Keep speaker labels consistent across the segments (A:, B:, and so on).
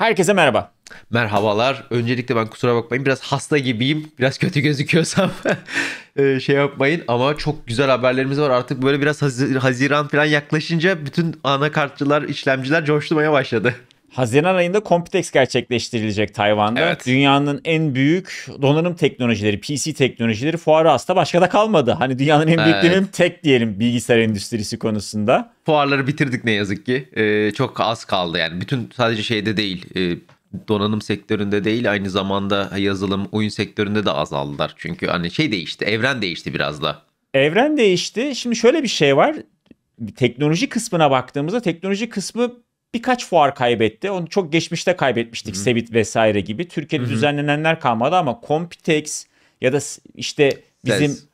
A: Herkese merhaba. Merhabalar. Öncelikle ben kusura bakmayın biraz hasta gibiyim. Biraz kötü gözüküyorsam e, şey yapmayın ama çok güzel haberlerimiz var. Artık böyle biraz Haziran falan yaklaşınca bütün anakartçılar,
B: işlemciler coşturmaya başladı. Haziran ayında Computex gerçekleştirilecek Tayvan'da. Evet. Dünyanın en büyük donanım teknolojileri, PC teknolojileri fuarı aslında başka da kalmadı. Hani dünyanın en büyük evet. tek diyelim bilgisayar endüstrisi konusunda. Fuarları bitirdik ne yazık
A: ki. Ee, çok az kaldı yani. Bütün sadece şeyde değil, e, donanım sektöründe değil aynı zamanda yazılım, oyun sektöründe de azaldılar. Çünkü hani şey değişti, evren değişti biraz
B: da. Evren değişti. Şimdi şöyle bir şey var. Teknoloji kısmına baktığımızda teknoloji kısmı birkaç fuar kaybetti. Onu çok geçmişte kaybetmiştik Hı-hı. Sevit vesaire gibi. Türkiye'de Hı-hı. düzenlenenler kalmadı ama Compitex ya da işte bizim Ses.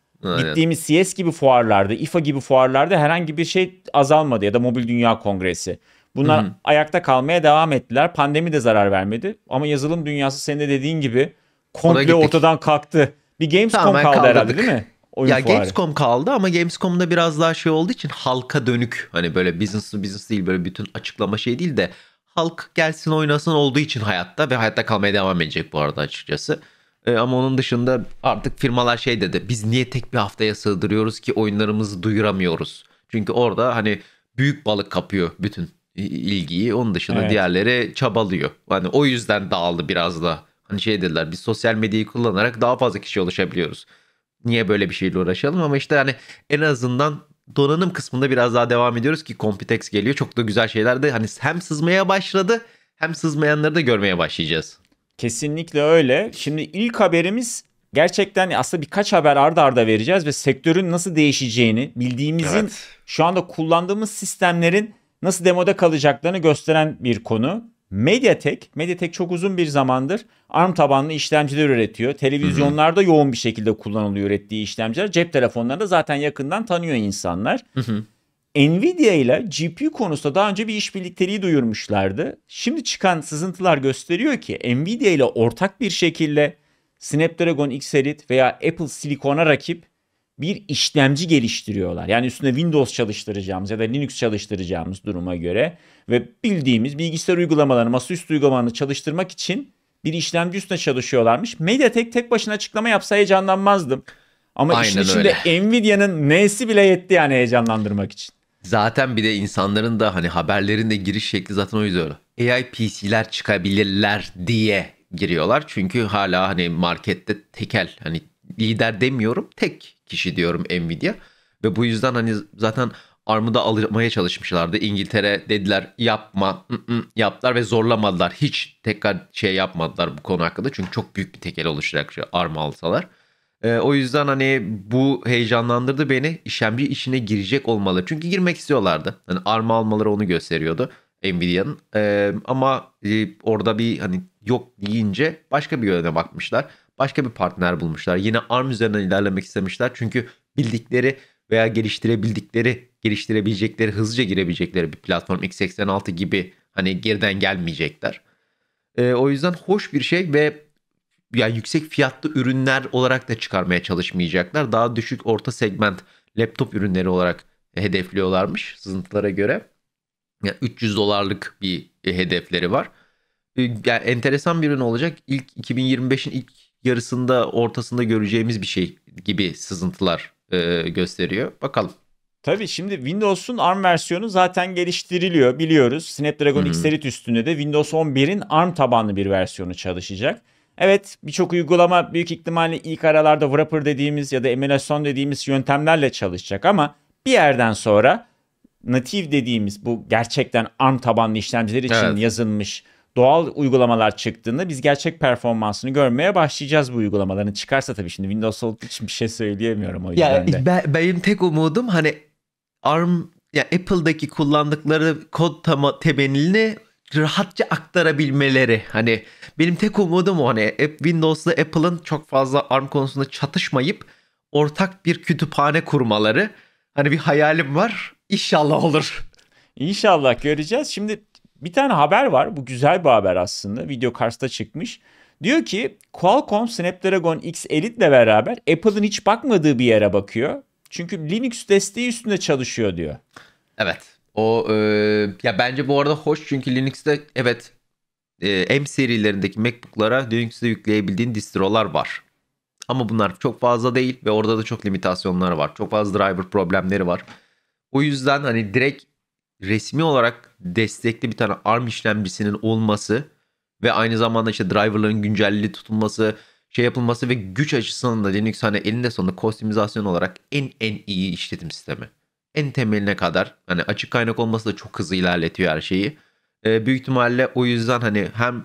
B: gittiğimiz CS gibi fuarlarda, IFA gibi fuarlarda herhangi bir şey azalmadı ya da Mobil Dünya Kongresi. Bunlar Hı-hı. ayakta kalmaya devam ettiler. Pandemi de zarar vermedi. Ama yazılım dünyası senin de dediğin gibi komple ortadan kalktı. Bir Gamescom kaldı herhalde değil mi? Oyun ya fuarı. Gamescom
A: kaldı ama Gamescom'da biraz daha şey olduğu için halka dönük. Hani böyle business business değil böyle bütün açıklama şey değil de halk gelsin oynasın olduğu için hayatta ve hayatta kalmaya devam edecek bu arada açıkçası. E, ama onun dışında artık firmalar şey dedi biz niye tek bir haftaya sığdırıyoruz ki oyunlarımızı duyuramıyoruz. Çünkü orada hani büyük balık kapıyor bütün ilgiyi. Onun dışında evet. diğerleri çabalıyor. Hani o yüzden dağıldı biraz da. Hani şey dediler biz sosyal medyayı kullanarak daha fazla kişi ulaşabiliyoruz niye böyle bir şeyle uğraşalım ama işte hani en azından donanım kısmında biraz daha devam ediyoruz ki Compitex geliyor. Çok da güzel
B: şeyler de hani hem sızmaya başladı hem sızmayanları da görmeye başlayacağız. Kesinlikle öyle. Şimdi ilk haberimiz gerçekten aslında birkaç haber arda arda vereceğiz ve sektörün nasıl değişeceğini bildiğimizin evet. şu anda kullandığımız sistemlerin nasıl demoda kalacaklarını gösteren bir konu. Mediatek, Mediatek çok uzun bir zamandır ARM tabanlı işlemciler üretiyor. Televizyonlarda Hı-hı. yoğun bir şekilde kullanılıyor ürettiği işlemciler. Cep telefonlarında zaten yakından tanıyor insanlar. Hı-hı. Nvidia ile GPU konusunda daha önce bir işbirlikleri duyurmuşlardı. Şimdi çıkan sızıntılar gösteriyor ki Nvidia ile ortak bir şekilde Snapdragon X Elite veya Apple Silicon'a rakip bir işlemci geliştiriyorlar. Yani üstüne Windows çalıştıracağımız ya da Linux çalıştıracağımız duruma göre ve bildiğimiz bilgisayar uygulamalarını, masaüstü uygulamalarını çalıştırmak için bir işlemci üstüne çalışıyorlarmış. MediaTek tek başına açıklama yapsa heyecanlanmazdım. Ama Aynen işin içinde öyle. Nvidia'nın N'si bile yetti yani heyecanlandırmak için. Zaten bir de insanların da hani
A: haberlerin de giriş şekli zaten o yüzden öyle. AI PC'ler çıkabilirler diye giriyorlar. Çünkü hala hani markette tekel hani lider demiyorum tek kişi diyorum Nvidia. Ve bu yüzden hani zaten Arm'ı almaya çalışmışlardı. İngiltere dediler yapma yaptılar ve zorlamadılar. Hiç tekrar şey yapmadılar bu konu hakkında. Çünkü çok büyük bir tekel oluşacak şu Arm'ı alsalar. E, o yüzden hani bu heyecanlandırdı beni. İşlemci işine girecek olmalı. Çünkü girmek istiyorlardı. Hani ARM'a almaları onu gösteriyordu Nvidia'nın. E, ama e, orada bir hani yok deyince başka bir yöne bakmışlar. Başka bir partner bulmuşlar. Yine ARM üzerinden ilerlemek istemişler. Çünkü bildikleri veya geliştirebildikleri geliştirebilecekleri, hızlıca girebilecekleri bir platform x86 gibi hani geriden gelmeyecekler. E, o yüzden hoş bir şey ve yani yüksek fiyatlı ürünler olarak da çıkarmaya çalışmayacaklar. Daha düşük orta segment laptop ürünleri olarak hedefliyorlarmış sızıntılara göre. Yani 300 dolarlık bir e, hedefleri var. Ee, yani enteresan bir ürün olacak. İlk 2025'in ilk yarısında ortasında göreceğimiz bir şey gibi sızıntılar
B: e, gösteriyor. Bakalım. Tabii şimdi Windows'un ARM versiyonu zaten geliştiriliyor biliyoruz. Snapdragon hı X Series üstünde de Windows 11'in ARM tabanlı bir versiyonu çalışacak. Evet birçok uygulama büyük ihtimalle ilk aralarda wrapper dediğimiz ya da emülasyon dediğimiz yöntemlerle çalışacak ama bir yerden sonra native dediğimiz bu gerçekten ARM tabanlı işlemciler için evet. yazılmış doğal uygulamalar çıktığında biz gerçek performansını görmeye başlayacağız bu uygulamaların. Çıkarsa tabii şimdi Windows olduğu için bir şey söyleyemiyorum o yüzden ya, de. Ben, benim tek umudum hani ARM yani Apple'daki kullandıkları kod
A: tama, temelini rahatça aktarabilmeleri. Hani benim tek umudum o hani Windows'la Apple'ın çok fazla ARM konusunda çatışmayıp ortak bir kütüphane
B: kurmaları. Hani bir hayalim var. İnşallah olur. İnşallah göreceğiz. Şimdi bir tane haber var. Bu güzel bir haber aslında. Video Kars'ta çıkmış. Diyor ki Qualcomm Snapdragon X Elite ile beraber Apple'ın hiç bakmadığı bir yere bakıyor. Çünkü Linux desteği üstünde çalışıyor diyor. Evet. O e, ya
A: bence bu arada hoş çünkü Linux'te evet e, M serilerindeki MacBook'lara Linux'te yükleyebildiğin distrolar var. Ama bunlar çok fazla değil ve orada da çok limitasyonlar var. Çok fazla driver problemleri var. O yüzden hani direkt resmi olarak destekli bir tane ARM işlemcisinin olması ve aynı zamanda işte driverların güncelliği tutulması, şey yapılması ve güç açısından da Linux hani elinde sonunda kostimizasyon olarak en en iyi işletim sistemi. En temeline kadar hani açık kaynak olması da çok hızlı ilerletiyor her şeyi. E, büyük ihtimalle o yüzden hani hem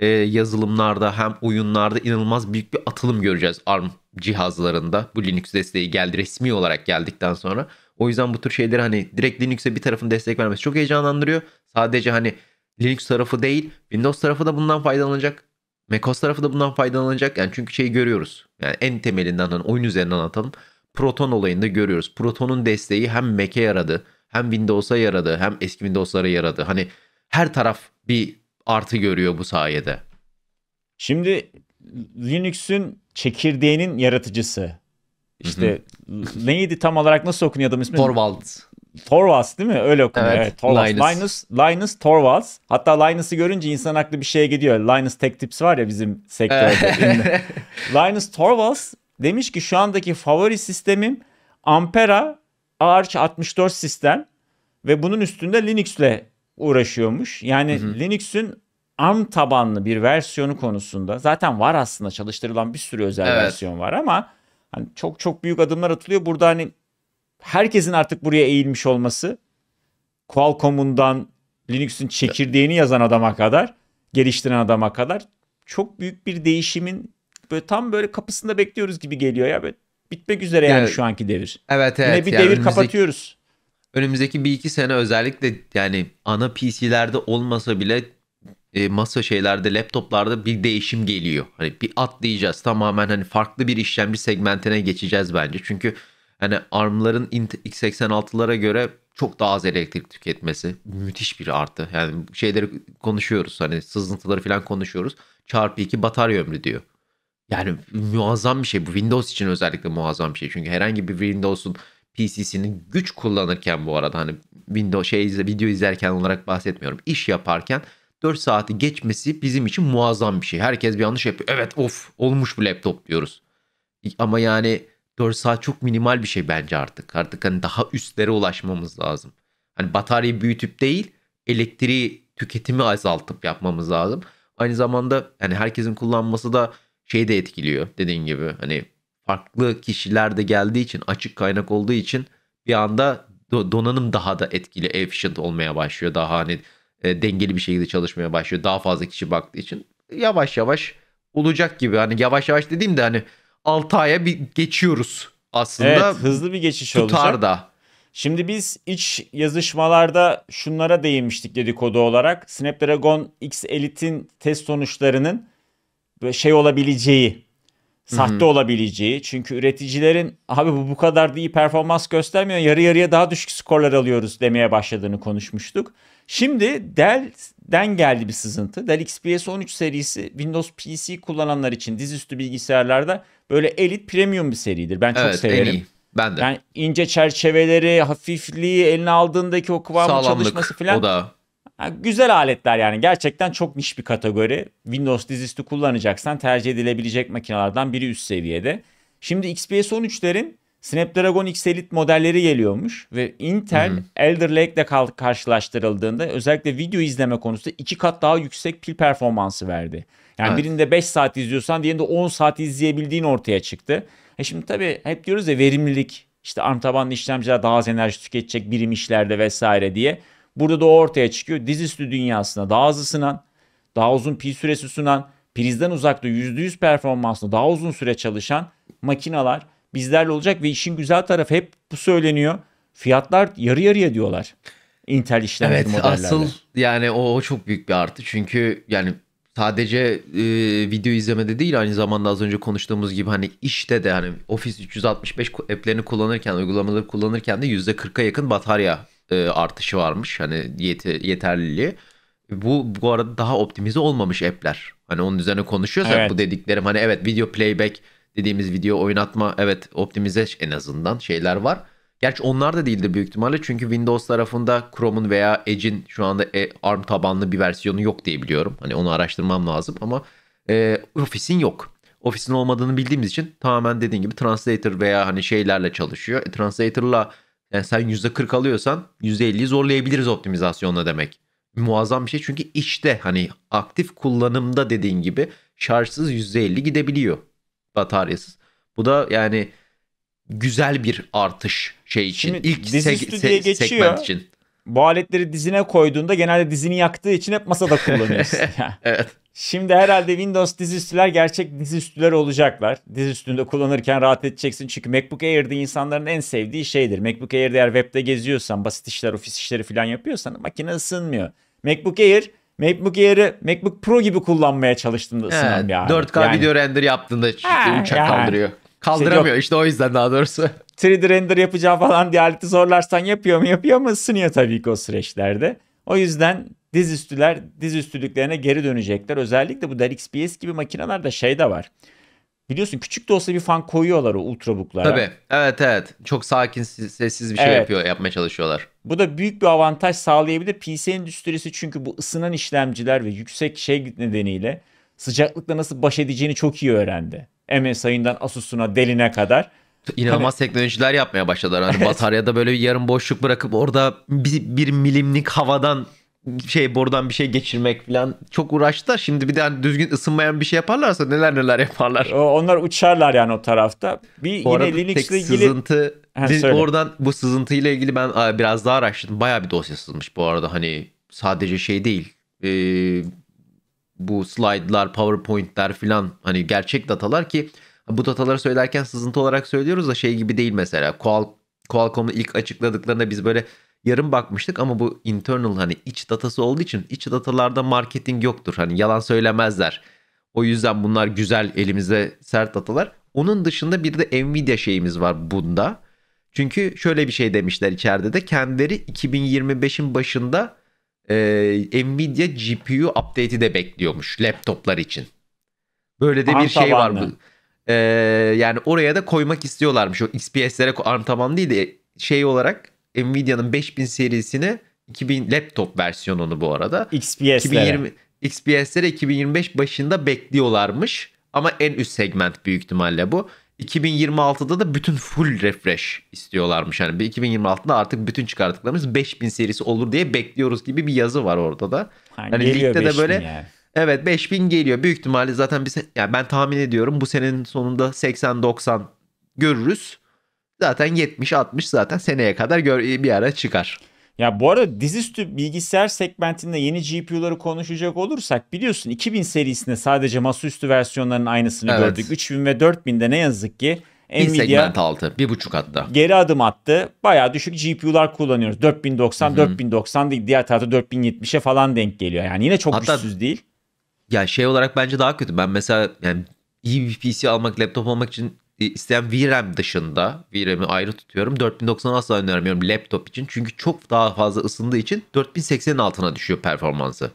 A: e, yazılımlarda hem oyunlarda inanılmaz büyük bir atılım göreceğiz ARM cihazlarında. Bu Linux desteği geldi resmi olarak geldikten sonra. O yüzden bu tür şeyleri hani direkt Linux'e bir tarafın destek vermesi çok heyecanlandırıyor. Sadece hani Linux tarafı değil Windows tarafı da bundan faydalanacak macOS tarafı da bundan faydalanacak. Yani çünkü şeyi görüyoruz. Yani en temelinden hani oyun üzerinden atalım. Proton olayında görüyoruz. Proton'un desteği hem Mac'e yaradı, hem Windows'a yaradı, hem eski Windows'lara yaradı. Hani her taraf bir artı görüyor bu sayede.
B: Şimdi Linux'ün çekirdeğinin yaratıcısı. İşte neydi tam olarak nasıl okunuyor adamın ismi? Torvald. Torvalds değil mi? Öyle okunuyor. Evet. evet Linus. Linus, Linus Thorvalds. Hatta Linus'ı görünce insan aklı bir şeye gidiyor. Linus Tech Tips var ya bizim sektörde. Linus Torvalds demiş ki şu andaki favori sistemim Ampera Arch 64 sistem ve bunun üstünde Linux'le uğraşıyormuş. Yani Linux'ün ARM tabanlı bir versiyonu konusunda zaten var aslında çalıştırılan bir sürü özel evet. versiyon var ama hani çok çok büyük adımlar atılıyor. Burada hani herkesin artık buraya eğilmiş olması Qualcomm'undan Linux'un çekirdeğini yazan adama kadar, geliştiren adama kadar çok büyük bir değişimin böyle tam böyle kapısında bekliyoruz gibi geliyor ya. Böyle bitmek üzere yani, yani şu anki devir. Evet evet. Yine bir yani devir kapatıyoruz.
A: Önümüzdeki bir iki sene özellikle yani ana PC'lerde olmasa bile e, masa şeylerde, laptoplarda bir değişim geliyor. Hani bir atlayacağız. Tamamen hani farklı bir işlemci segmentine geçeceğiz bence. Çünkü hani ARM'ların x86'lara göre çok daha az elektrik tüketmesi müthiş bir artı. Yani şeyleri konuşuyoruz hani sızıntıları falan konuşuyoruz. Çarpı 2 batarya ömrü diyor. Yani muazzam bir şey. Bu Windows için özellikle muazzam bir şey. Çünkü herhangi bir Windows'un PC'sinin güç kullanırken bu arada hani Windows şey video izlerken olarak bahsetmiyorum. İş yaparken 4 saati geçmesi bizim için muazzam bir şey. Herkes bir yanlış yapıyor. Evet of olmuş bu laptop diyoruz. Ama yani görsel çok minimal bir şey bence artık. Artık hani daha üstlere ulaşmamız lazım. Hani bataryayı büyütüp değil elektriği tüketimi azaltıp yapmamız lazım. Aynı zamanda hani herkesin kullanması da şey de etkiliyor dediğin gibi. Hani farklı kişiler de geldiği için açık kaynak olduğu için bir anda donanım daha da etkili, efficient olmaya başlıyor. Daha hani e, dengeli bir şekilde çalışmaya başlıyor. Daha fazla kişi baktığı için yavaş yavaş olacak gibi. Hani yavaş yavaş dediğim de hani Altay'a bir geçiyoruz aslında. Evet hızlı
B: bir geçiş Tutar olacak. Tutar da. Şimdi biz iç yazışmalarda şunlara değinmiştik dedikodu olarak. Snapdragon X Elite'in test sonuçlarının şey olabileceği, sahte Hı-hı. olabileceği. Çünkü üreticilerin abi bu bu kadar da iyi performans göstermiyor. Yarı yarıya daha düşük skorlar alıyoruz demeye başladığını konuşmuştuk. Şimdi Dell'den geldi bir sızıntı. Dell XPS 13 serisi Windows PC kullananlar için dizüstü bilgisayarlarda böyle elit premium bir seridir. Ben çok evet, severim. En iyi. Ben de. Yani ince çerçeveleri, hafifliği, eline aldığındaki o kıvamın çalışması falan. O da. Yani güzel aletler yani. Gerçekten çok niş bir kategori. Windows dizüstü kullanacaksan tercih edilebilecek makinelerden biri üst seviyede. Şimdi XPS 13'lerin Snapdragon X Elite modelleri geliyormuş ve Intel hı Elder Lake'le karşılaştırıldığında özellikle video izleme konusunda iki kat daha yüksek pil performansı verdi. Yani evet. birinde 5 saat izliyorsan diğerinde 10 saat izleyebildiğin ortaya çıktı. E şimdi tabii hep diyoruz ya verimlilik işte ARM tabanlı işlemciler daha az enerji tüketecek birim işlerde vesaire diye. Burada da o ortaya çıkıyor. Dizüstü dünyasına daha hızlı sınan, daha uzun pil süresi sunan, prizden uzakta %100 performanslı daha uzun süre çalışan makinalar bizlerle olacak ve işin güzel tarafı hep bu söyleniyor. Fiyatlar yarı yarıya diyorlar. Intel işlemci evet, modellerle. asıl
A: yani o, çok büyük bir artı. Çünkü yani sadece e, video izlemede değil aynı zamanda az önce konuştuğumuz gibi hani işte de hani Office 365 app'lerini kullanırken, uygulamaları kullanırken de %40'a yakın batarya e, artışı varmış. Hani yet- yeterliliği. Bu bu arada daha optimize olmamış app'ler. Hani onun üzerine konuşuyorsak evet. bu dediklerim hani evet video playback dediğimiz video oynatma evet optimize en azından şeyler var. Gerçi onlar da değildir büyük ihtimalle çünkü Windows tarafında Chrome'un veya Edge'in şu anda e, ARM tabanlı bir versiyonu yok diye biliyorum. Hani onu araştırmam lazım ama e, Office'in yok. Ofisin olmadığını bildiğimiz için tamamen dediğin gibi Translator veya hani şeylerle çalışıyor. E, Translator'la yani sen %40 alıyorsan %50'yi zorlayabiliriz optimizasyonla demek. Muazzam bir şey çünkü işte hani aktif kullanımda dediğin gibi şarjsız %50 gidebiliyor bataryasız. Bu da yani güzel bir
B: artış şey için. Şimdi İlk seg- se- geçiyor. segment için. Bu aletleri dizine koyduğunda genelde dizini yaktığı için hep masada kullanıyorsun. yani. evet. Şimdi herhalde Windows dizüstüler gerçek dizüstüler olacaklar. Dizüstünde kullanırken rahat edeceksin. Çünkü MacBook Air'de insanların en sevdiği şeydir. MacBook Air'de eğer webde geziyorsan, basit işler, ofis işleri falan yapıyorsan makine ısınmıyor. MacBook Air MacBook Air'i MacBook Pro gibi kullanmaya çalıştım da sınam yani. 4K yani. video render yaptığında işte uçak yani. kaldırıyor. Kaldıramıyor İşte işte o yüzden daha doğrusu. 3D render yapacağım falan diye aleti zorlarsan yapıyor mu yapıyor ama ısınıyor tabii ki o süreçlerde. O yüzden dizüstüler dizüstülüklerine geri dönecekler. Özellikle bu Dell XPS gibi makinelerde şey de var. Biliyorsun küçük de olsa bir fan koyuyorlar o ultrabooklara. Tabii. Evet evet. Çok sakin sessiz bir şey evet. yapıyor yapmaya çalışıyorlar. Bu da büyük bir avantaj sağlayabilir. PC endüstrisi çünkü bu ısınan işlemciler ve yüksek şey nedeniyle sıcaklıkla nasıl baş edeceğini çok iyi öğrendi. MSI'ından Asus'una deline kadar. İnanılmaz hani... teknolojiler yapmaya
A: başladılar. Hani evet. Bataryada böyle bir yarım boşluk bırakıp orada bir, bir milimlik havadan şey borudan bir şey geçirmek falan çok uğraştı. Şimdi bir daha hani düzgün ısınmayan bir şey yaparlarsa neler neler yaparlar. Onlar uçarlar yani o tarafta. Bir bu yine Linux'le ilgili sızıntı ha, söyle. oradan bu sızıntı ile ilgili ben biraz daha araştırdım. Bayağı bir dosya sızmış bu arada hani sadece şey değil. E, bu slidelar, PowerPoint'ler filan hani gerçek datalar ki bu dataları söylerken sızıntı olarak söylüyoruz da şey gibi değil mesela. Qual Qualcomm'un ilk açıkladıklarında biz böyle yarım bakmıştık ama bu internal hani iç datası olduğu için iç datalarda marketing yoktur. Hani yalan söylemezler. O yüzden bunlar güzel elimizde sert datalar. Onun dışında bir de Nvidia şeyimiz var bunda. Çünkü şöyle bir şey demişler içeride de kendileri 2025'in başında e, Nvidia GPU update'i de bekliyormuş laptoplar için. Böyle de Arm bir şey var mı? bu. E, yani oraya da koymak istiyorlarmış. O XPS'lere ARM taban değil de şey olarak Nvidia'nın 5000 serisini 2000 laptop versiyonunu bu arada. XPS'lere. 2020, XPS'lere 2025 başında bekliyorlarmış. Ama en üst segment büyük ihtimalle bu. 2026'da da bütün full refresh istiyorlarmış. Yani 2026'da artık bütün çıkarttıklarımız 5000 serisi olur diye bekliyoruz gibi bir yazı var orada da. Yani, yani ligde de böyle yani. Evet 5000 geliyor. Büyük ihtimalle zaten biz yani ben tahmin ediyorum bu senenin sonunda 80 90 görürüz zaten
B: 70-60 zaten seneye kadar gör, bir ara çıkar. Ya bu arada dizüstü bilgisayar segmentinde yeni GPU'ları konuşacak olursak biliyorsun 2000 serisinde sadece masaüstü versiyonlarının aynısını evet. gördük. 3000 ve 4000'de ne yazık ki Nvidia bir segment
A: altı, bir buçuk
B: hatta. Geri adım attı. Bayağı düşük GPU'lar kullanıyoruz. 4090, Hı-hı. 4090 değil. Diğer tarafta 4070'e falan denk geliyor. Yani yine çok hatta, güçsüz değil. Ya şey olarak bence daha kötü. Ben mesela yani
A: iyi bir PC almak, laptop almak için e, isteyen VRAM dışında VRAM'i ayrı tutuyorum. 4090 asla önermiyorum laptop için. Çünkü çok daha fazla ısındığı için 4080'in altına düşüyor performansı.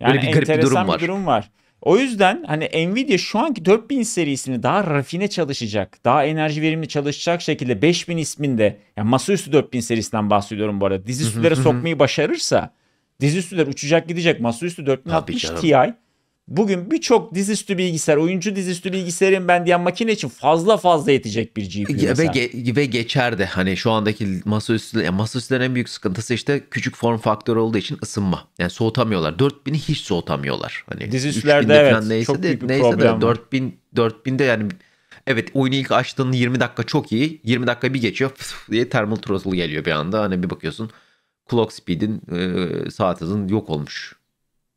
B: Yani Böyle bir garip bir durum var. Bir durum var. O yüzden hani Nvidia şu anki 4000 serisini daha rafine çalışacak, daha enerji verimli çalışacak şekilde 5000 isminde, yani masaüstü 4000 serisinden bahsediyorum bu arada. Dizüstülere sokmayı başarırsa dizüstüler uçacak gidecek masaüstü 4060 Ti Bugün birçok dizüstü bilgisayar, oyuncu dizüstü bilgisayarın ben diyen makine için fazla fazla yetecek bir GPU ve, ge- ve geçer de
A: hani şu andaki masaüstü yani masaüstülerin en büyük sıkıntısı işte küçük form faktörü olduğu için ısınma. Yani soğutamıyorlar. 4000'i hiç soğutamıyorlar. Hani dizüstülerde evet neyse çok de, büyük bir neyse problem. De, 4000 4000'de yani evet oyunu ilk açtığın 20 dakika çok iyi. 20 dakika bir geçiyor pf, diye thermal throttle geliyor bir anda. Hani bir bakıyorsun clock speed'in e, saat hızın
B: yok olmuş.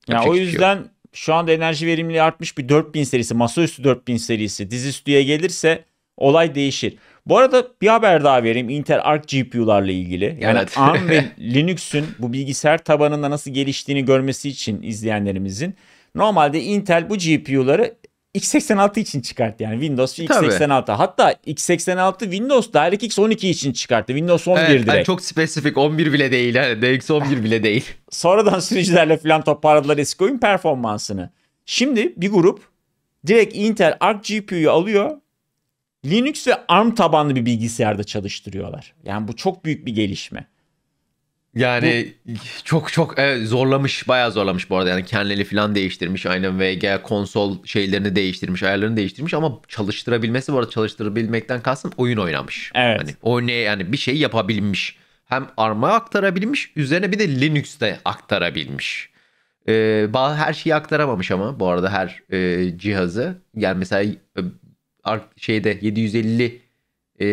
B: Yapacak yani o şey yüzden şey şu anda enerji verimliliği artmış bir 4000 serisi, masaüstü 4000 serisi dizüstüye gelirse olay değişir. Bu arada bir haber daha vereyim Intel Arc GPU'larla ilgili. Yani evet. ARM ve Linux'ün bu bilgisayar tabanında nasıl geliştiğini görmesi için izleyenlerimizin normalde Intel bu GPU'ları x86 için çıkarttı yani Windows x86. E, tabii. Hatta x86 Windows DirectX 12 için çıkarttı. Windows 11 evet, hani direkt. Yani çok spesifik 11 bile değil. Yani DirectX 11 bile değil. Sonradan sürücülerle falan toparladılar eski oyun performansını. Şimdi bir grup direkt Intel Arc GPU'yu alıyor. Linux ve ARM tabanlı bir bilgisayarda çalıştırıyorlar. Yani bu çok büyük bir gelişme. Yani bu... çok çok evet,
A: zorlamış, bayağı zorlamış bu arada. Yani kerneli falan değiştirmiş. Aynen VG konsol şeylerini değiştirmiş, ayarlarını değiştirmiş ama çalıştırabilmesi bu arada çalıştırabilmekten kastım oyun oynamış. Evet. Hani o ne yani bir şey yapabilmiş. Hem ARM'a aktarabilmiş, üzerine bir de Linux'te aktarabilmiş. Ee, her şeyi aktaramamış ama bu arada her e, cihazı. Yani mesela e, şeyde 750 e,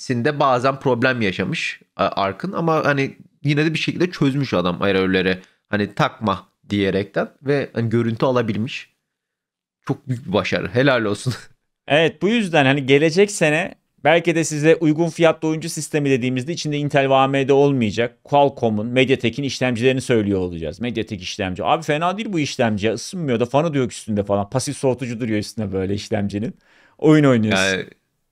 A: sinde bazen problem yaşamış e, Ark'ın ama hani yine de bir şekilde çözmüş adam error'ları. Hani takma diyerekten ve hani görüntü alabilmiş. Çok büyük bir
B: başarı. Helal olsun. Evet bu yüzden hani gelecek sene belki de size uygun fiyatlı oyuncu sistemi dediğimizde içinde Intel ve AMD olmayacak. Qualcomm'un, MediaTek'in işlemcilerini söylüyor olacağız. MediaTek işlemci. Abi fena değil bu işlemci. Isınmıyor da fanı diyor üstünde falan. Pasif soğutucu duruyor üstüne böyle işlemcinin. Oyun oynuyorsun. Yani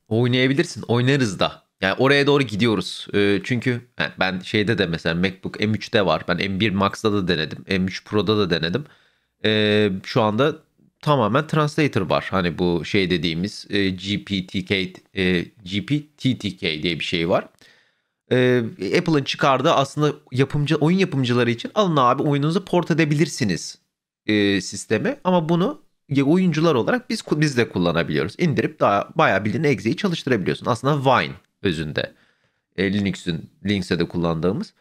B: Oynayabilirsin. Oynarız da. Yani
A: oraya doğru gidiyoruz. Ee, çünkü ben şeyde de mesela MacBook M3'te var. Ben M1 Max'da da denedim. M3 Pro'da da denedim. Ee, şu anda tamamen translator var. Hani bu şey dediğimiz e, GPTK, e, GPTTK diye bir şey var. E, Apple'ın çıkardığı aslında yapımcı oyun yapımcıları için alın abi oyununuzu port edebilirsiniz e, sisteme ama bunu oyuncular olarak biz biz de kullanabiliyoruz. İndirip daha bayağı bildiğin exe'yi çalıştırabiliyorsun. Aslında Wine özünde. E, Linux'ün Linux'e de kullandığımız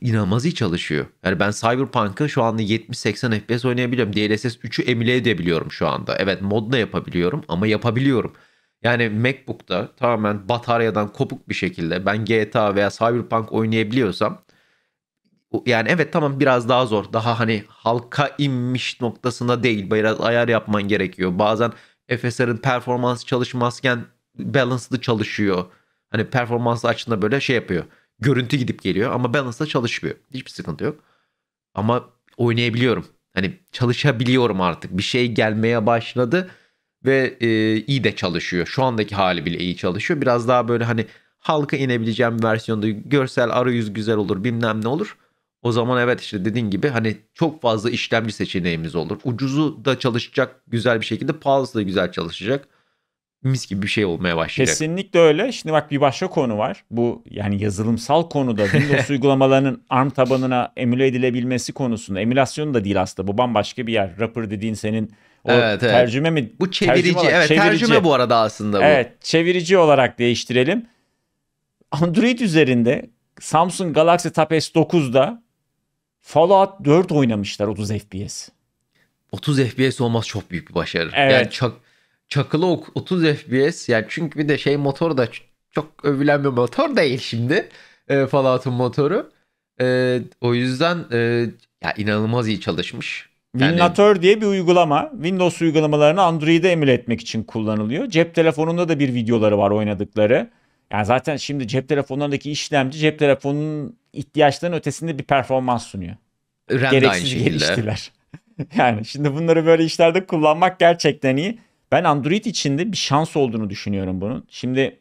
A: inanılmaz iyi çalışıyor. Yani ben Cyberpunk'ı şu anda 70-80 FPS oynayabiliyorum. DLSS 3'ü emüle edebiliyorum şu anda. Evet modla yapabiliyorum ama yapabiliyorum. Yani MacBook'ta tamamen bataryadan kopuk bir şekilde ben GTA veya Cyberpunk oynayabiliyorsam yani evet tamam biraz daha zor. Daha hani halka inmiş noktasında değil. Biraz ayar yapman gerekiyor. Bazen FSR'ın performansı çalışmazken balanced'ı çalışıyor. Hani performansı açısından böyle şey yapıyor. Görüntü gidip geliyor ama balance'da çalışmıyor. Hiçbir sıkıntı yok. Ama oynayabiliyorum. Hani çalışabiliyorum artık. Bir şey gelmeye başladı ve e, iyi de çalışıyor. Şu andaki hali bile iyi çalışıyor. Biraz daha böyle hani halka inebileceğim versiyonda görsel arayüz güzel olur bilmem ne olur. O zaman evet işte dediğin gibi hani çok fazla işlemci seçeneğimiz olur. Ucuzu da çalışacak güzel bir şekilde, pahalısı da güzel çalışacak. Mis gibi bir şey olmaya başlayacak.
B: Kesinlikle öyle. Şimdi bak bir başka konu var. Bu yani yazılımsal konuda Windows uygulamalarının ARM tabanına emüle edilebilmesi konusunda. Emülasyon da değil aslında. Bu bambaşka bir yer. Rapper dediğin senin o evet, evet. tercüme mi? Bu çevirici. Tercüme evet, çevirici. tercüme bu arada aslında bu. Evet, çevirici olarak değiştirelim. Android üzerinde Samsung Galaxy Tab S9'da Fallout 4 oynamışlar 30 FPS. 30 FPS olmaz çok büyük bir
A: başarı. Evet. Yani çak, çakılı 30 FPS yani çünkü bir de şey motor da çok övülen bir motor değil şimdi e, Fallout'un motoru. E, o yüzden e,
B: ya inanılmaz iyi çalışmış. Yani... diye bir uygulama. Windows uygulamalarını Android'e emüle etmek için kullanılıyor. Cep telefonunda da bir videoları var oynadıkları. Yani zaten şimdi cep telefonlarındaki işlemci cep telefonunun ihtiyaçların ötesinde bir performans sunuyor. Rem Gereksiz aynı geliştiler. yani şimdi bunları böyle işlerde kullanmak gerçekten iyi. Ben Android içinde bir şans olduğunu düşünüyorum bunun. Şimdi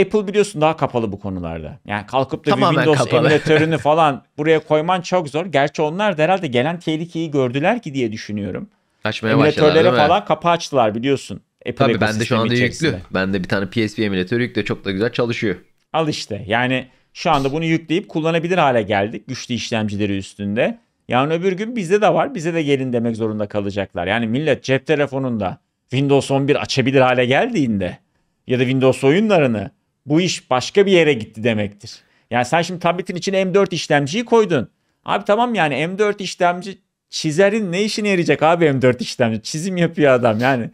B: Apple biliyorsun daha kapalı bu konularda. Yani kalkıp da Tamamen bir Windows kapalı. emülatörünü falan buraya koyman çok zor. Gerçi onlar da herhalde gelen tehlikeyi gördüler ki diye düşünüyorum. Açmaya Emülatörlere falan kapı açtılar biliyorsun. Apple Tabii de şu anda içerisinde. yüklü. de bir tane PSP emülatörü yüklü. Çok da güzel çalışıyor. Al işte yani şu anda bunu yükleyip kullanabilir hale geldik güçlü işlemcileri üstünde. Yarın öbür gün bizde de var. Bize de gelin demek zorunda kalacaklar. Yani millet cep telefonunda Windows 11 açabilir hale geldiğinde ya da Windows oyunlarını bu iş başka bir yere gitti demektir. Yani sen şimdi tabletin içine M4 işlemciyi koydun. Abi tamam yani M4 işlemci çizerin ne işine yarayacak abi M4 işlemci? Çizim yapıyor adam yani.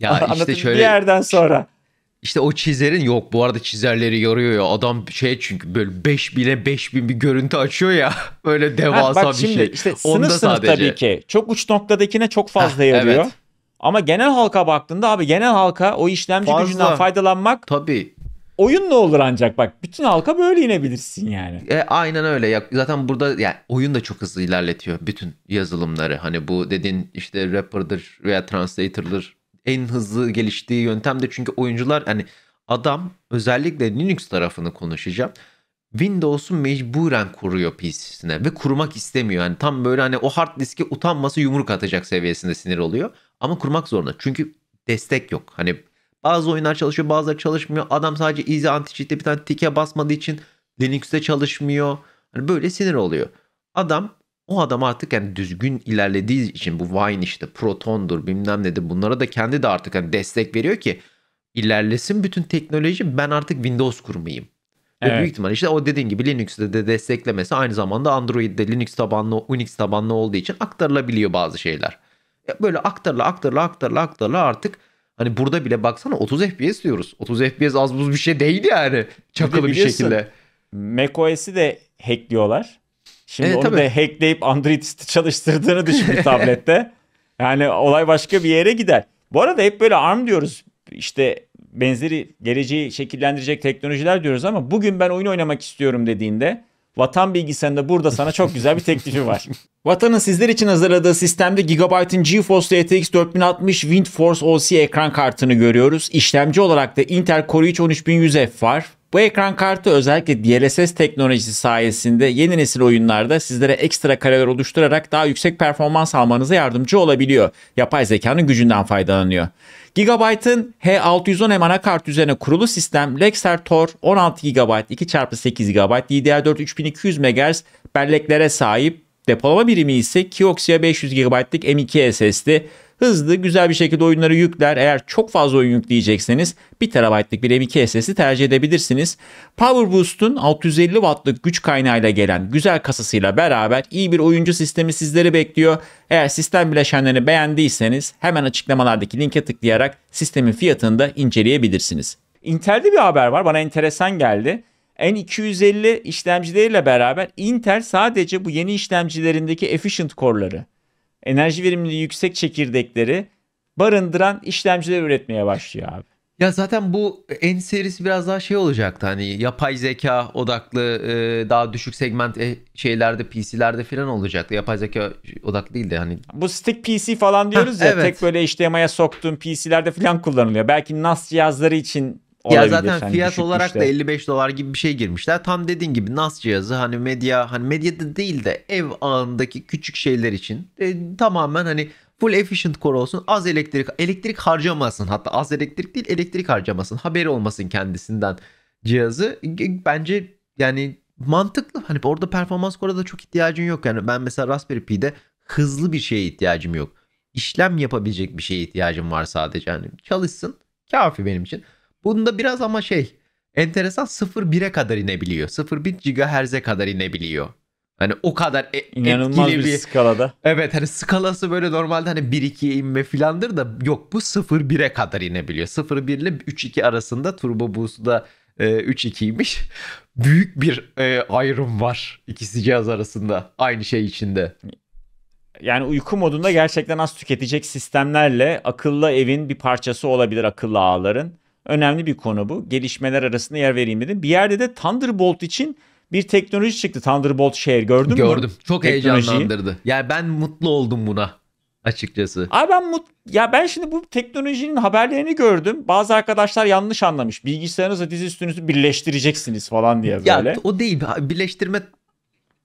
B: Ya işte şöyle bir yerden sonra işte o
A: çizerin yok bu arada çizerleri yoruyor ya adam şey çünkü böyle 5000'e 5000 bir görüntü açıyor ya
B: böyle devasa ha, bak bir şimdi, şey. Işte sınıf Onda sınıf sadece. tabii ki çok uç noktadakine çok fazla Heh, yarıyor. Evet. Ama genel halka baktığında abi genel halka o işlemci fazla. gücünden faydalanmak tabii oyun ne olur ancak bak bütün halka böyle inebilirsin yani. E, aynen öyle ya zaten burada yani oyun
A: da çok hızlı ilerletiyor bütün yazılımları. Hani bu dediğin işte rapper'dır veya translator'dır en hızlı geliştiği yöntem de çünkü oyuncular hani adam özellikle Linux tarafını konuşacağım. Windows'u mecburen kuruyor PC'sine ve kurmak istemiyor. Yani tam böyle hani o hard diske utanması yumruk atacak seviyesinde sinir oluyor. Ama kurmak zorunda. Çünkü destek yok. Hani bazı oyunlar çalışıyor bazıları çalışmıyor. Adam sadece easy anti cheat'te bir tane tike basmadığı için Linux'te çalışmıyor. Hani böyle sinir oluyor. Adam o adam artık yani düzgün ilerlediği için bu Vine işte Proton'dur bilmem nedir bunlara da kendi de artık hani destek veriyor ki ilerlesin bütün teknoloji ben artık Windows kurmayayım. Evet. Ve büyük ihtimal işte o dediğin gibi Linux'te de desteklemesi aynı zamanda Android'de Linux tabanlı, Unix tabanlı olduğu için aktarılabiliyor bazı şeyler. Böyle aktarla aktarla aktarla aktarla artık hani burada bile baksana 30 FPS diyoruz. 30 FPS az buz bir şey değil yani.
B: çakılı bir şekilde. macOS'i de hackliyorlar. Şimdi e, onu tabii. da hackleyip Android çalıştırdığını düşün bir tablette. Yani olay başka bir yere gider. Bu arada hep böyle ARM diyoruz. İşte benzeri geleceği şekillendirecek teknolojiler diyoruz ama bugün ben oyun oynamak istiyorum dediğinde Vatan bilgisayarında burada sana çok güzel bir teklifi var. Vatan'ın sizler için hazırladığı sistemde Gigabyte'ın GeForce RTX 4060 WindForce OC ekran kartını görüyoruz. İşlemci olarak da Intel Core i3 13100F var. Bu ekran kartı özellikle DLSS teknolojisi sayesinde yeni nesil oyunlarda sizlere ekstra kareler oluşturarak daha yüksek performans almanıza yardımcı olabiliyor. Yapay zekanın gücünden faydalanıyor. Gigabyte'ın H610M anakart üzerine kurulu sistem Lexer Tor 16 GB 2x8 GB DDR4 3200 MHz belleklere sahip Depolama birimi ise Kioxia 500 GB'lik M2 SSD hızlı güzel bir şekilde oyunları yükler. Eğer çok fazla oyun yükleyecekseniz 1 TB'lık bir M2 SSD tercih edebilirsiniz. Power Boost'un 650 Watt'lık güç kaynağıyla gelen güzel kasasıyla beraber iyi bir oyuncu sistemi sizleri bekliyor. Eğer sistem bileşenlerini beğendiyseniz hemen açıklamalardaki linke tıklayarak sistemin fiyatını da inceleyebilirsiniz. Intel'de bir haber var bana enteresan geldi. N250 işlemcileriyle beraber Intel sadece bu yeni işlemcilerindeki efficient core'ları enerji verimli yüksek çekirdekleri barındıran işlemciler üretmeye başlıyor abi. Ya zaten bu en serisi biraz daha şey olacaktı
A: hani yapay zeka odaklı e, daha düşük segment e, şeylerde PC'lerde
B: falan olacaktı. Yapay zeka odaklı değil de hani. Bu stick PC falan diyoruz ya evet. tek böyle HDMI'ye soktuğum PC'lerde falan kullanılıyor. Belki NAS cihazları için ya zaten hani fiyat olarak da
A: 55 dolar gibi bir şey girmişler. Tam dediğin gibi NAS cihazı hani medya hani medyada değil de ev ağındaki küçük şeyler için e, tamamen hani full efficient core olsun az elektrik elektrik harcamasın hatta az elektrik değil elektrik harcamasın haberi olmasın kendisinden cihazı bence yani mantıklı hani orada performans core'a da çok ihtiyacın yok yani ben mesela Raspberry Pi'de hızlı bir şeye ihtiyacım yok işlem yapabilecek bir şeye ihtiyacım var sadece yani çalışsın kafi benim için Bunda biraz ama şey enteresan 0.1'e kadar inebiliyor. 0.1 GHz'e kadar inebiliyor. Hani o kadar e- inanılmaz etkili bir, bir skalada. Evet hani skalası böyle normalde hani 1-2'ye inme filandır da yok bu 0-1'e kadar inebiliyor. 0-1 ile 3-2 arasında Turbo Boost'da e,
B: 3-2'ymiş. Büyük bir e, ayrım var ikisi cihaz arasında aynı şey içinde. Yani uyku modunda gerçekten az tüketecek sistemlerle akıllı evin bir parçası olabilir akıllı ağların. Önemli bir konu bu. Gelişmeler arasında yer vereyim dedim. Bir yerde de Thunderbolt için bir teknoloji çıktı. Thunderbolt Share gördün mü? Gördüm. Çok heyecanlandırdı. Yani ben mutlu oldum buna açıkçası. Abi ben mut ya ben şimdi bu teknolojinin haberlerini gördüm. Bazı arkadaşlar yanlış anlamış. Bilgisayarınızla dizüstünüzü birleştireceksiniz falan diye böyle. Ya o değil. Birleştirme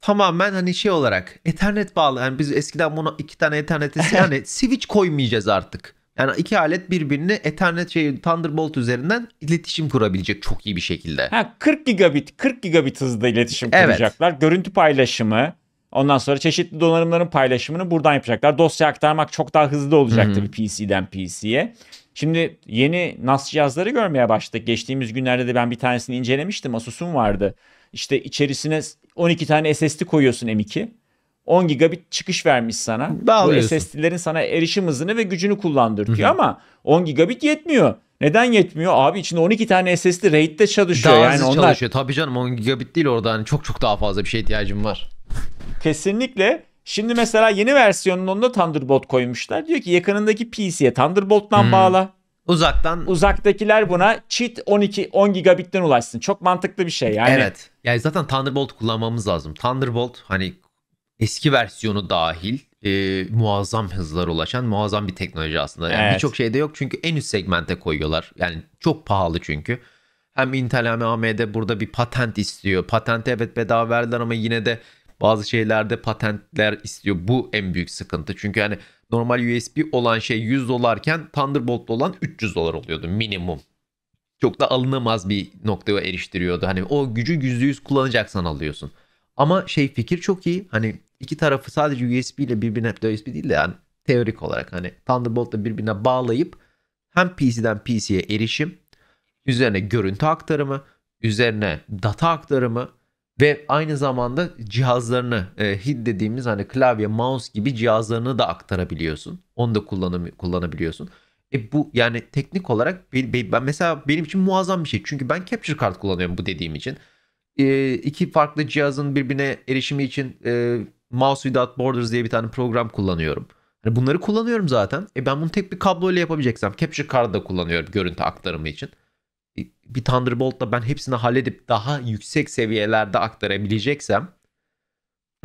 B: tamamen hani şey olarak
A: Ethernet bağlı. Yani biz eskiden bunu iki tane Ethernet'e yani switch koymayacağız artık. Yani iki alet birbirine Ethernet şey Thunderbolt üzerinden iletişim kurabilecek çok iyi bir şekilde.
B: Ha 40 gigabit 40 gigabit hızda iletişim evet. kuracaklar. Görüntü paylaşımı ondan sonra çeşitli donanımların paylaşımını buradan yapacaklar. Dosya aktarmak çok daha hızlı olacak tabii PC'den PC'ye. Şimdi yeni NAS cihazları görmeye başladık. Geçtiğimiz günlerde de ben bir tanesini incelemiştim. Asus'un vardı. İşte içerisine 12 tane SSD koyuyorsun M2. 10 gigabit çıkış vermiş sana. Bu SSD'lerin sana erişim hızını ve gücünü kullandırtıyor Hı-hı. ama 10 gigabit yetmiyor. Neden yetmiyor? Abi içinde 12 tane SSD RAID'de çalışıyor. Daha yani onlar... çalışıyor. Tabii canım 10 gigabit değil orada. Hani çok çok daha fazla bir şey ihtiyacım var. Kesinlikle. Şimdi mesela yeni versiyonun onda Thunderbolt koymuşlar. Diyor ki yakınındaki PC'ye Thunderbolt'tan hmm. bağla. Uzaktan. Uzaktakiler buna cheat 12 10 gigabitten ulaşsın. Çok mantıklı bir şey yani. Evet.
A: Yani zaten Thunderbolt kullanmamız lazım. Thunderbolt hani eski versiyonu dahil e, muazzam hızlar ulaşan muazzam bir teknoloji aslında. Yani evet. Birçok şeyde yok çünkü en üst segmente koyuyorlar. Yani çok pahalı çünkü. Hem Intel hem AMD burada bir patent istiyor. Patenti evet bedava verdiler ama yine de bazı şeylerde patentler istiyor. Bu en büyük sıkıntı. Çünkü hani normal USB olan şey 100 dolarken Thunderbolt olan 300 dolar oluyordu minimum. Çok da alınamaz bir noktaya eriştiriyordu. Hani o gücü %100 kullanacaksan alıyorsun. Ama şey fikir çok iyi. Hani iki tarafı sadece USB ile birbirine USB değil de yani teorik olarak hani Thunderbolt birbirine bağlayıp hem PC'den PC'ye erişim, üzerine görüntü aktarımı, üzerine data aktarımı ve aynı zamanda cihazlarını e, HID dediğimiz hani klavye, mouse gibi cihazlarını da aktarabiliyorsun. Onu da kullanım, kullanabiliyorsun. E bu yani teknik olarak ben mesela benim için muazzam bir şey. Çünkü ben capture kart kullanıyorum bu dediğim için. E, iki farklı cihazın birbirine erişimi için e, Mouse Without Borders diye bir tane program kullanıyorum. Yani bunları kullanıyorum zaten. E ben bunu tek bir kablo ile yapabileceksem Capture Card'ı da kullanıyorum görüntü aktarımı için. E, bir Thunderbolt'la ben hepsini halledip daha yüksek seviyelerde aktarabileceksem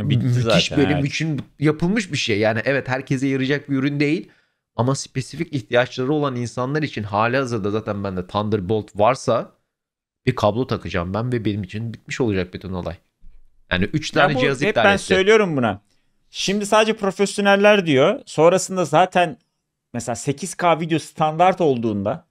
A: e, Bitti müthiş zaten, bölüm evet. için yapılmış bir şey. Yani evet herkese yarayacak bir ürün değil ama spesifik ihtiyaçları olan insanlar için hali hazırda zaten bende Thunderbolt varsa bir kablo
B: takacağım ben ve benim için bitmiş olacak bütün olay. Yani 3 tane ya cihaz iptal ben etti. Ben söylüyorum buna. Şimdi sadece profesyoneller diyor. Sonrasında zaten mesela 8K video standart olduğunda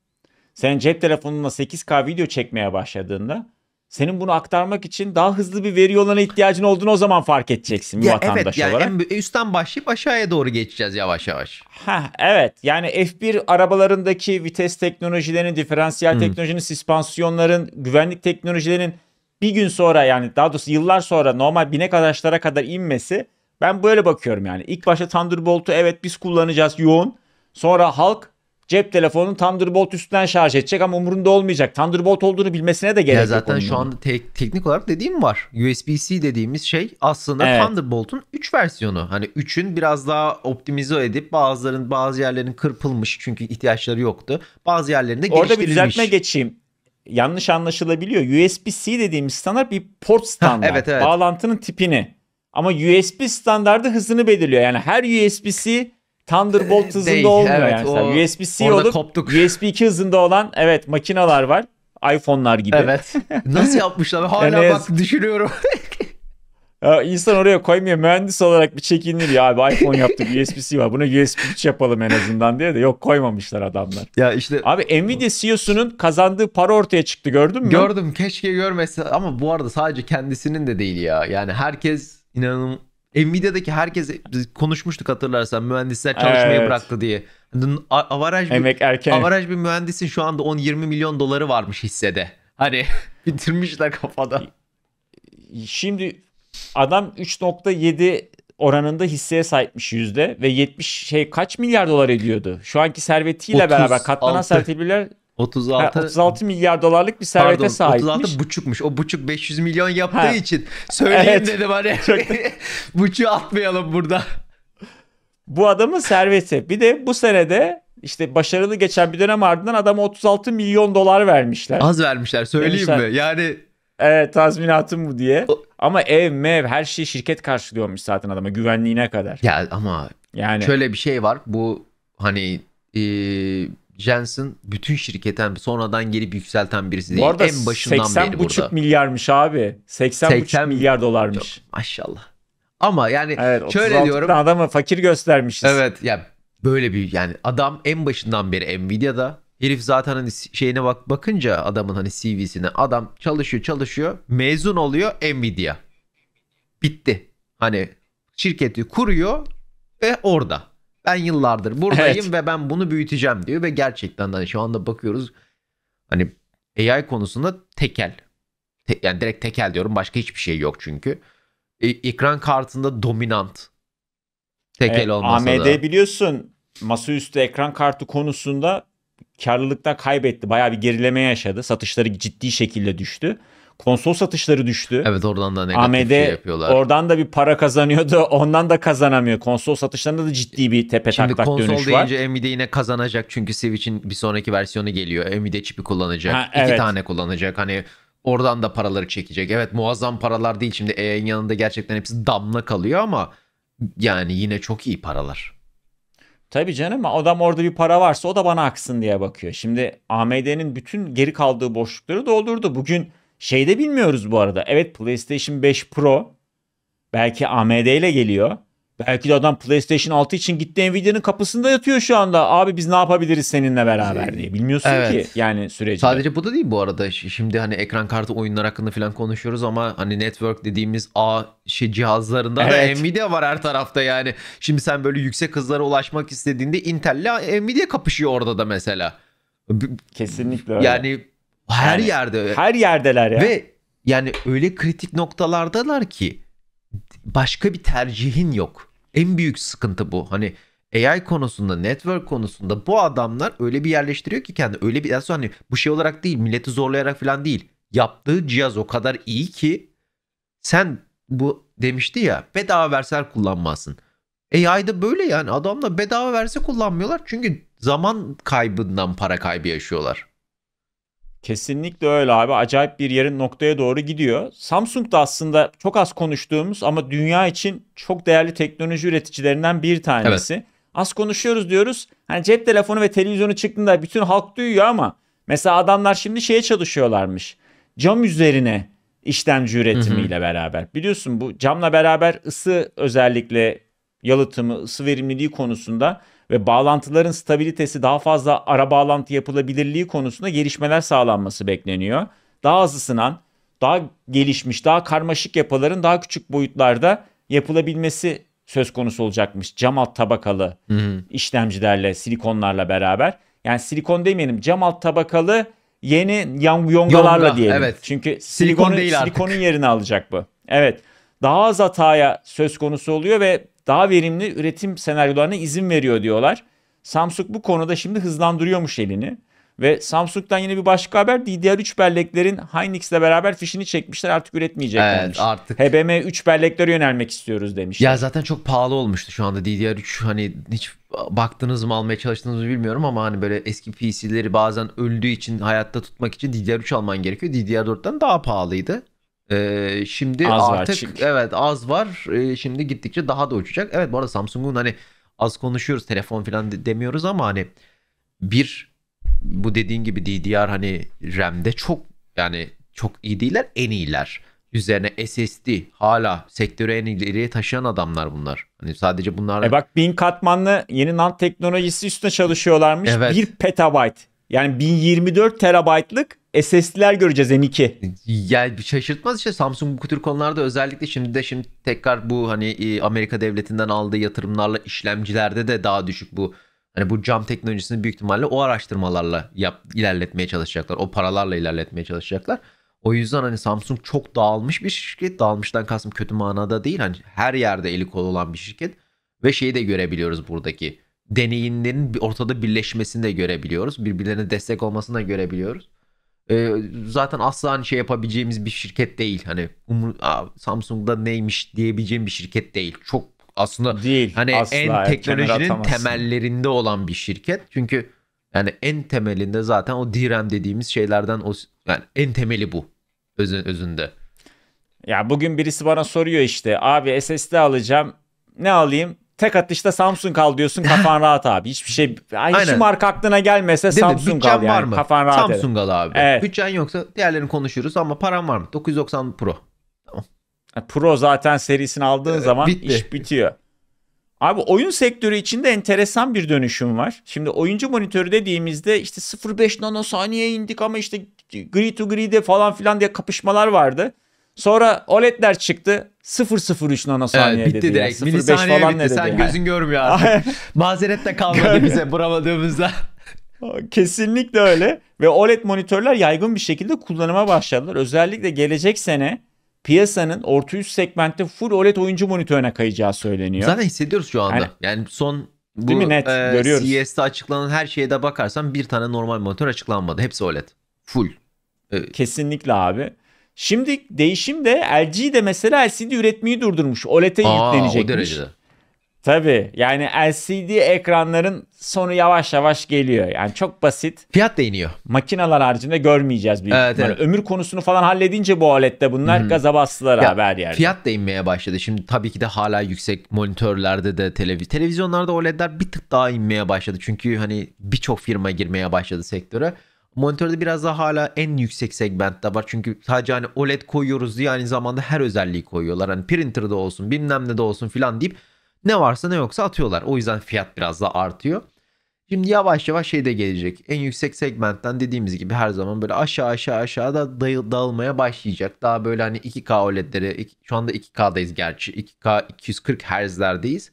B: senin cep telefonunla 8K video çekmeye başladığında senin bunu aktarmak için daha hızlı bir veri yoluna ihtiyacın olduğunu o zaman fark edeceksin bir ya vatandaş evet, yani olarak. En, üstten başlayıp aşağıya doğru geçeceğiz yavaş yavaş. Ha evet yani F1 arabalarındaki vites teknolojilerinin, diferansiyel hmm. teknolojinin, süspansiyonların, güvenlik teknolojilerinin bir gün sonra yani daha doğrusu yıllar sonra normal binek araçlara kadar inmesi ben böyle bakıyorum yani. İlk başta Thunderbolt'u evet biz kullanacağız yoğun. Sonra halk cep telefonunu Thunderbolt üstünden şarj edecek ama umurunda olmayacak. Thunderbolt olduğunu bilmesine de gerek yok. Zaten şu anda te- teknik olarak dediğim var. USB-C dediğimiz şey aslında evet. Thunderbolt'un 3
A: versiyonu. Hani 3'ün biraz daha optimize edip bazıların bazı yerlerin kırpılmış çünkü
B: ihtiyaçları yoktu. Bazı yerlerinde Orada geliştirilmiş. Orada bir düzeltme geçeyim yanlış anlaşılabiliyor. USB-C dediğimiz standart bir port standart. evet, evet. Bağlantının tipini. Ama USB standardı hızını belirliyor. Yani her USB-C Thunderbolt ee, hızında Değil, olmuyor evet, yani. O, USB-C olup koptuk. USB 2 hızında olan evet makinalar var. iPhone'lar gibi. Evet.
A: Nasıl yapmışlar? Hala yani, bak düşünüyorum.
B: İnsan oraya koymuyor. Mühendis olarak bir çekinir ya abi iPhone yaptık USB-C var. Buna USB 3 yapalım en azından diye de yok koymamışlar adamlar. Ya işte abi Nvidia CEO'sunun kazandığı para ortaya çıktı gördün mü? Gördüm.
A: Keşke görmese ama bu arada sadece kendisinin de değil ya. Yani herkes inanın Nvidia'daki herkes konuşmuştuk hatırlarsan mühendisler çalışmayı evet. bıraktı diye. Avaraj bir, Emek erken. avaraj bir mühendisin şu anda 10-20 milyon doları varmış hissede. Hani bitirmişler kafada.
B: Şimdi Adam 3.7 oranında hisseye sahipmiş yüzde ve 70 şey kaç milyar dolar ediyordu? Şu anki servetiyle 36, beraber katlanan servetiyle 36 ha, 36 milyar dolarlık bir servete pardon, sahipmiş. 36 buçukmuş. O buçuk 500 milyon yaptığı ha. için söyleyeyim evet. dedim hani. Çok... Buçuğu atmayalım burada. Bu adamın serveti. Bir de bu senede işte başarılı geçen bir dönem ardından adama 36 milyon dolar vermişler. Az vermişler söyleyeyim Demişler. mi? Yani Evet tazminatım bu diye. Ama ev mev her şeyi şirket karşılıyormuş zaten adama güvenliğine kadar. Ya ama Yani şöyle bir şey var. Bu hani e,
A: Jensen bütün şirketten sonradan gelip yükselten birisi değil. bu arada en başından beri 80,5 burada.
B: milyarmış abi. 80,5 80
A: milyar dolarmış. Maşallah.
B: Ama yani Evet, Şöyle diyorum. tane
A: adamı fakir göstermişiz. evet ya böyle bir yani adam en başından beri Nvidia'da Herif zaten hani şeyine bak bakınca adamın hani CV'sine adam çalışıyor çalışıyor mezun oluyor Nvidia. Bitti. Hani şirketi kuruyor ve orada. Ben yıllardır buradayım evet. ve ben bunu büyüteceğim diyor ve gerçekten hani şu anda bakıyoruz hani AI konusunda tekel. Te, yani direkt tekel diyorum başka hiçbir şey yok çünkü. E, ekran kartında dominant. Tekel evet, olmasa AMD da.
B: biliyorsun masaüstü ekran kartı konusunda karlılıkta kaybetti. Bayağı bir gerileme yaşadı. Satışları ciddi şekilde düştü. Konsol satışları düştü. Evet oradan da negatif AMD, şey yapıyorlar. Oradan da bir para kazanıyordu. Ondan da kazanamıyor. Konsol satışlarında da ciddi bir tepe Şimdi taklak dönüş var. Şimdi konsol deyince
A: AMD yine kazanacak. Çünkü Switch'in bir sonraki versiyonu geliyor. AMD çipi kullanacak. Ha, evet. İki tane kullanacak. Hani Oradan da paraları çekecek. Evet muazzam paralar değil. Şimdi EA'nin yanında gerçekten hepsi damla kalıyor ama yani yine çok iyi paralar.
B: Tabii canım adam orada bir para varsa o da bana aksın diye bakıyor. Şimdi AMD'nin bütün geri kaldığı boşlukları doldurdu. Bugün şeyde bilmiyoruz bu arada. Evet PlayStation 5 Pro belki AMD ile geliyor. Belki de adam PlayStation 6 için gitti Nvidia'nın kapısında yatıyor şu anda. Abi biz ne yapabiliriz seninle beraber diye. Bilmiyorsun evet. ki yani süreci. Sadece bu da değil bu arada.
A: Şimdi hani ekran kartı oyunlar hakkında falan konuşuyoruz ama hani network dediğimiz A şey cihazlarında evet. da Nvidia var her tarafta yani. Şimdi sen böyle yüksek hızlara ulaşmak istediğinde Intel ile Nvidia kapışıyor orada da mesela.
B: Kesinlikle öyle. Yani her yani, yerde. Her yerdeler ya.
A: Ve yani öyle kritik noktalardalar ki başka bir tercihin yok. En büyük sıkıntı bu. Hani AI konusunda, network konusunda bu adamlar öyle bir yerleştiriyor ki kendi öyle bir yani hani bu şey olarak değil, milleti zorlayarak falan değil. Yaptığı cihaz o kadar iyi ki sen bu demişti ya bedava versen kullanmazsın. AI'da böyle yani adamla bedava verse kullanmıyorlar çünkü zaman
B: kaybından para kaybı yaşıyorlar. Kesinlikle öyle abi. Acayip bir yerin noktaya doğru gidiyor. Samsung da aslında çok az konuştuğumuz ama dünya için çok değerli teknoloji üreticilerinden bir tanesi. Evet. Az konuşuyoruz diyoruz. Hani cep telefonu ve televizyonu çıktığında bütün halk duyuyor ama mesela adamlar şimdi şeye çalışıyorlarmış. Cam üzerine işlemci üretimiyle beraber. Biliyorsun bu camla beraber ısı özellikle yalıtımı, ısı verimliliği konusunda ve bağlantıların stabilitesi daha fazla ara bağlantı yapılabilirliği konusunda gelişmeler sağlanması bekleniyor. Daha az ısınan, daha gelişmiş, daha karmaşık yapıların daha küçük boyutlarda yapılabilmesi söz konusu olacakmış. Cam alt tabakalı hmm. işlemcilerle, silikonlarla beraber. Yani silikon demeyelim, cam alt tabakalı yeni yang yongalarla Yonga, diyelim. Evet. Çünkü silikon silikonun, artık. yerini alacak bu. Evet. Daha az hataya söz konusu oluyor ve daha verimli üretim senaryolarına izin veriyor diyorlar. Samsung bu konuda şimdi hızlandırıyormuş elini. Ve Samsung'dan yine bir başka haber DDR3 belleklerin Hynix'le beraber fişini çekmişler artık üretmeyeceklermiş. Evet, artık. HBM 3 belleklere yönelmek istiyoruz demişler.
A: Ya zaten çok pahalı olmuştu şu anda DDR3 hani hiç baktınız mı almaya çalıştınız mı bilmiyorum ama hani böyle eski PC'leri bazen öldüğü için hayatta tutmak için DDR3 alman gerekiyor. DDR4'ten daha pahalıydı. Ee, şimdi az artık var çünkü. evet az var. Ee, şimdi gittikçe daha da uçacak. Evet bu arada Samsung'un hani az konuşuyoruz telefon falan demiyoruz ama hani bir bu dediğin gibi DDR hani RAM'de çok yani çok iyi değiller en iyiler. Üzerine SSD hala sektörü en ileriye taşıyan adamlar bunlar.
B: Hani sadece bunlar... E bak bin katmanlı yeni NAND teknolojisi üstüne çalışıyorlarmış. Evet. 1 petabyte yani 1024 terabaytlık SSD'ler göreceğiz M2.
A: Yani şaşırtmaz işte Samsung bu tür konularda özellikle şimdi de şimdi tekrar bu hani e, Amerika devletinden aldığı yatırımlarla işlemcilerde de daha düşük bu hani bu cam teknolojisini büyük ihtimalle o araştırmalarla yap, ilerletmeye çalışacaklar. O paralarla ilerletmeye çalışacaklar. O yüzden hani Samsung çok dağılmış bir şirket. Dağılmıştan kastım kötü manada değil. Hani her yerde eli kolu olan bir şirket. Ve şeyi de görebiliyoruz buradaki deneyimlerin ortada birleşmesini de görebiliyoruz. Birbirlerine destek olmasını da görebiliyoruz. Ee, zaten asla hani şey yapabileceğimiz bir şirket değil. Hani umur, aa, Samsung'da neymiş diyebileceğim bir şirket değil. Çok aslında değil, hani asla, en teknolojinin temellerinde olan bir şirket. Çünkü yani en temelinde zaten o DRAM dediğimiz şeylerden o yani en temeli bu özün,
B: özünde. Ya bugün birisi bana soruyor işte abi SSD alacağım. Ne alayım? tek atışta Samsung kal diyorsun kafan rahat abi. Hiçbir şey yani hiç marka aklına
A: gelmese Değil Samsung kal al yani. Var mı? Kafan rahat. Samsung al abi. Evet. Bütçen yoksa diğerlerini konuşuruz ama param var
B: mı? 990 Pro. Tamam. Pro zaten serisini aldığın ee, zaman bitti. iş bitiyor. Abi oyun sektörü içinde enteresan bir dönüşüm var. Şimdi oyuncu monitörü dediğimizde işte 0.5 nanosaniye indik ama işte gri to de falan filan diye kapışmalar vardı. Sonra OLED'ler çıktı. 0.03 nanosaniye evet, bitti Direkt. Ya. 0.5 falan bitti. ne dedi. Sen yani. gözün görmüyor artık. Mazeret de kalmadı bize buramadığımızda. Kesinlikle öyle. Ve OLED monitörler yaygın bir şekilde kullanıma başladılar. Özellikle gelecek sene piyasanın orta üst segmentte full OLED oyuncu monitörüne kayacağı söyleniyor. Zaten hissediyoruz şu anda. Yani, yani son bu Net, e,
A: CES'te açıklanan her şeye de bakarsan
B: bir tane normal monitör açıklanmadı. Hepsi OLED. Full. E, Kesinlikle abi. Şimdi değişim de LG de mesela LCD üretmeyi durdurmuş. OLED'e Aa, yüklenecekmiş. O derecede. Tabii yani LCD ekranların sonu yavaş yavaş geliyor. Yani çok basit. Fiyat da iniyor. Makinalar haricinde görmeyeceğiz büyük evet, Evet. Ömür konusunu falan halledince bu alette bunlar hmm. gaza bastılar ya, haber yani. Fiyat da inmeye başladı. Şimdi tabii ki de hala yüksek
A: monitörlerde de televiz televizyonlarda OLED'ler bir tık daha inmeye başladı. Çünkü hani birçok firma girmeye başladı sektöre. Monitörde biraz daha hala en yüksek segmentte var. Çünkü sadece hani OLED koyuyoruz diye aynı zamanda her özelliği koyuyorlar. Hani printer'da olsun bilmem ne de olsun filan deyip ne varsa ne yoksa atıyorlar. O yüzden fiyat biraz daha artıyor. Şimdi yavaş yavaş şey de gelecek. En yüksek segmentten dediğimiz gibi her zaman böyle aşağı aşağı aşağı da dağılmaya başlayacak. Daha böyle hani 2K OLED'leri şu anda 2K'dayız gerçi. 2K 240 Hz'lerdeyiz.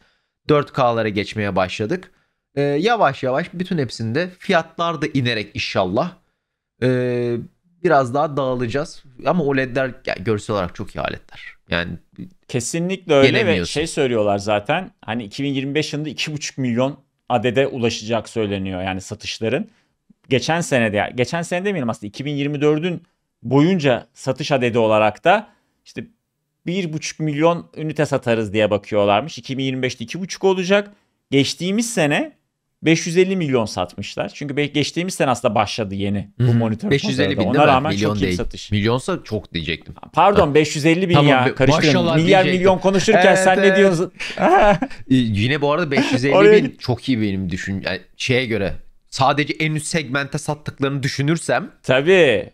A: 4K'lara geçmeye başladık. E, yavaş yavaş bütün hepsinde fiyatlar da inerek inşallah e, biraz daha dağılacağız. Ama
B: OLED'ler yani görsel olarak çok iyi aletler. Yani kesinlikle öyle ve şey söylüyorlar zaten. Hani 2025 yılında 2,5 milyon adede ulaşacak söyleniyor yani satışların. Geçen sene de, geçen sene demeyelim aslında 2024'ün boyunca satış adedi olarak da işte 1,5 milyon ünite satarız diye bakıyorlarmış. 2025'te 2,5 olacak. Geçtiğimiz sene 550 milyon satmışlar. Çünkü geçtiğimiz sene aslında başladı yeni bu hmm. monitör. 550 bin Ona rağmen milyon çok iyi değil. satış. Milyonsa çok diyecektim. Pardon ha. 550 bin tamam, ya karıştırdım. Milyar milyon konuşurken evet, sen evet. ne diyorsun?
A: Yine bu arada 550 Oraya... bin çok iyi benim düşün. Yani şeye göre sadece en üst segmente sattıklarını düşünürsem. Tabii.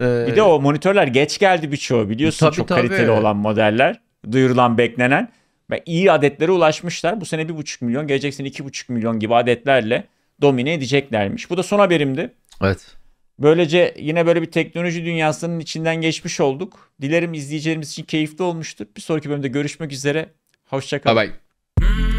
B: Ee... Bir de o monitörler geç geldi birçoğu biliyorsun tabii, çok tabii. kaliteli olan modeller. Duyurulan beklenen ve iyi adetlere ulaşmışlar. Bu sene 1,5 milyon, gelecek sene 2,5 milyon gibi adetlerle domine edeceklermiş. Bu da son haberimdi. Evet. Böylece yine böyle bir teknoloji dünyasının içinden geçmiş olduk. Dilerim izleyicilerimiz için keyifli olmuştur. Bir sonraki bölümde görüşmek üzere. Hoşçakalın. Bye bye.